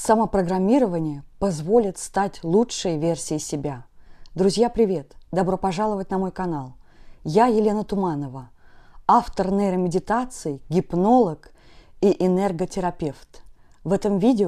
Самопрограммирование позволит стать лучшей версией себя. Друзья, привет! Добро пожаловать на мой канал. Я Елена Туманова, автор нейромедитаций, гипнолог и энерготерапевт. В этом видео